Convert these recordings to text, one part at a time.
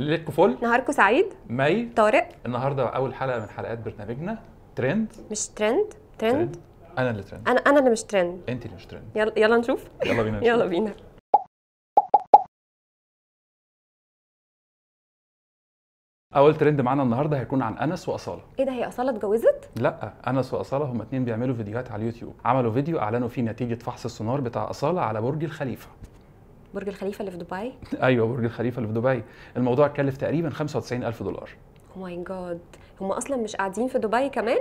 ليلتكم فل نهاركم سعيد مي طارق النهارده اول حلقه من حلقات برنامجنا ترند مش ترند ترند, ترند. انا اللي ترند انا انا اللي مش ترند انت اللي مش ترند يلا يلا نشوف يلا بينا نشوف. يلا بينا اول ترند معانا النهارده هيكون عن انس واصاله ايه ده هي اصاله اتجوزت لا انس واصاله هما اتنين بيعملوا فيديوهات على اليوتيوب عملوا فيديو اعلنوا فيه نتيجه فحص السونار بتاع اصاله على برج الخليفه برج الخليفه اللي في دبي ايوه برج الخليفه اللي في دبي الموضوع كلف تقريبا 95000 دولار او ماي جاد هم اصلا مش قاعدين في دبي كمان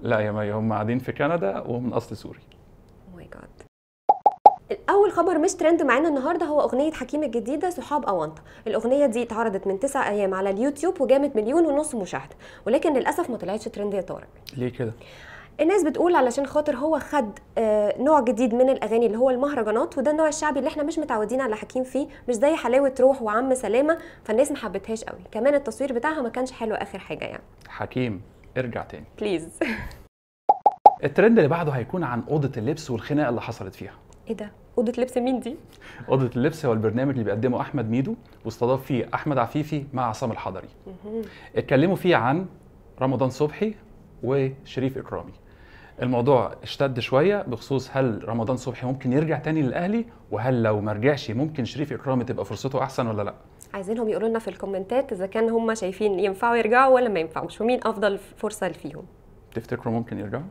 لا يا مي هم قاعدين في كندا ومن اصل سوري او ماي جاد اول خبر مش ترند معانا النهارده هو اغنيه حكيم الجديده صحاب اونطه الاغنيه دي اتعرضت من تسع ايام على اليوتيوب وجابت مليون ونص مشاهده ولكن للاسف ما طلعتش ترند يا طارق ليه كده الناس بتقول علشان خاطر هو خد آه، نوع جديد من الاغاني اللي هو المهرجانات وده النوع الشعبي اللي احنا مش متعودين على حكيم فيه مش زي حلاوه روح وعم سلامه فالناس ما حبتهاش قوي كمان التصوير بتاعها ما كانش حلو اخر حاجه يعني حكيم ارجع تاني بليز الترند اللي بعده هيكون عن اوضه اللبس والخناقه اللي حصلت فيها ايه ده اوضه لبس مين دي اوضه اللبس هو البرنامج اللي بيقدمه احمد ميدو واستضاف فيه احمد عفيفي مع عصام الحضري اتكلموا فيه عن رمضان صبحي وشريف اكرامي الموضوع اشتد شويه بخصوص هل رمضان صبحي ممكن يرجع تاني للاهلي وهل لو ما رجعش ممكن شريف اكرامي تبقى فرصته احسن ولا لا عايزينهم يقولوا لنا في الكومنتات اذا كان هم شايفين ينفعوا يرجعوا ولا ما ينفعوش ومين افضل فرصه فيهم تفتكروا ممكن يرجعوا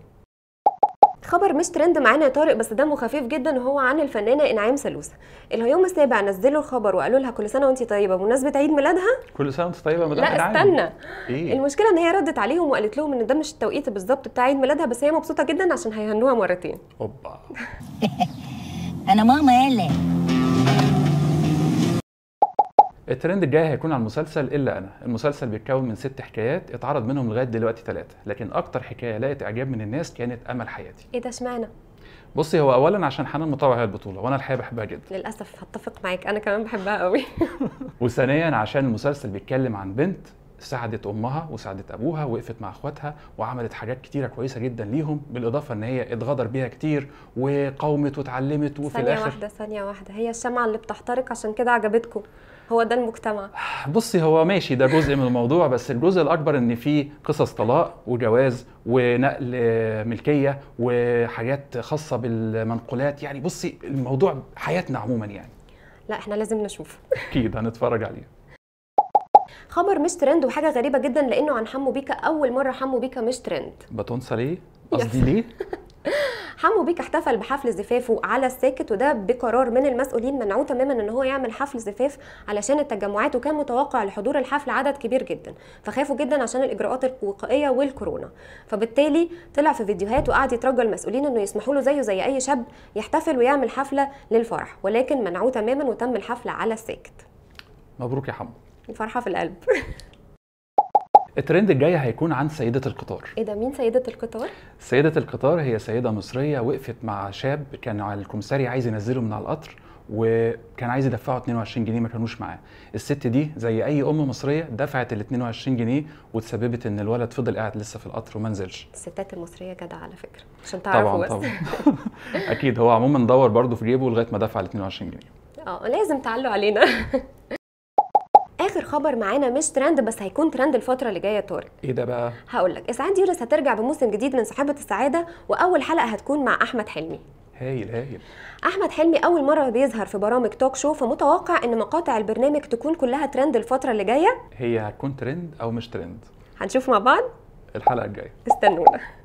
خبر مش ترند معانا يا طارق بس دمه خفيف جدا هو عن الفنانه انعام سلوسه اللي يوم السابع نزلوا الخبر وقالوا لها كل سنه وانت طيبه بمناسبه عيد ميلادها كل سنه وانت طيبه مدام لا إنعام. استنى إيه؟ المشكله ان هي ردت عليهم وقالت لهم ان ده مش التوقيت بالظبط بتاع عيد ميلادها بس هي مبسوطه جدا عشان هيهنوها مرتين اوبا انا ماما قالت الترند الجاي هيكون على المسلسل الا انا المسلسل بيتكون من ست حكايات اتعرض منهم لغايه دلوقتي ثلاثه لكن اكتر حكايه لقت اعجاب من الناس كانت امل حياتي ايه ده اشمعنى بصي هو اولا عشان حنان مطوع هي البطوله وانا الحقيقه بحبها جدا للاسف هتفق معاك انا كمان بحبها قوي وثانيا عشان المسلسل بيتكلم عن بنت ساعدت امها وساعدت ابوها وقفت مع اخواتها وعملت حاجات كتيره كويسه جدا ليهم بالاضافه ان هي اتغدر بيها كتير وقاومت وتعلمت وفي ثانية الاخر ثانيه واحده ثانيه واحده هي الشمعه اللي بتحترق عشان كده عجبتكم هو ده المجتمع بصي هو ماشي ده جزء من الموضوع بس الجزء الاكبر ان في قصص طلاق وجواز ونقل ملكيه وحاجات خاصه بالمنقولات يعني بصي الموضوع حياتنا عموما يعني لا احنا لازم نشوفه اكيد هنتفرج عليه خبر مش ترند وحاجه غريبه جدا لانه عن حمو بيكا اول مره حمو بيكا مش ترند بتنسى ليه قصدي ليه حمو بيك احتفل بحفل زفافه على الساكت وده بقرار من المسؤولين منعوه تماما ان هو يعمل حفل زفاف علشان التجمعات وكان متوقع لحضور الحفل عدد كبير جدا فخافوا جدا عشان الاجراءات الوقائيه والكورونا فبالتالي طلع في فيديوهات وقعد يترجى المسؤولين انه يسمحوا له زيه زي اي شاب يحتفل ويعمل حفله للفرح ولكن منعوه تماما وتم الحفل على الساكت مبروك يا حمو وفرحه في القلب الترند الجاي هيكون عن سيدة القطار ايه ده مين سيدة القطار؟ سيدة القطار هي سيدة مصرية وقفت مع شاب كان على الكمساري عايز ينزله من على القطر وكان عايز يدفعه 22 جنيه ما كانوش معاه الست دي زي اي ام مصريه دفعت ال 22 جنيه وتسببت ان الولد فضل قاعد لسه في القطر وما نزلش الستات المصريه جدع على فكره عشان تعرفوا طبعا بس طبعا اكيد هو عموما دور برضه في جيبه لغايه ما دفع ال 22 جنيه اه لازم تعلوا علينا خبر معانا مش ترند بس هيكون ترند الفتره اللي جايه طارق ايه ده بقى هقول لك اسعاد يونس هترجع بموسم جديد من صاحبه السعاده واول حلقه هتكون مع احمد حلمي هايل هايل احمد حلمي اول مره بيظهر في برامج توك شو فمتوقع ان مقاطع البرنامج تكون كلها ترند الفتره اللي جايه هي هتكون ترند او مش ترند هنشوف مع بعض الحلقه الجايه استنونا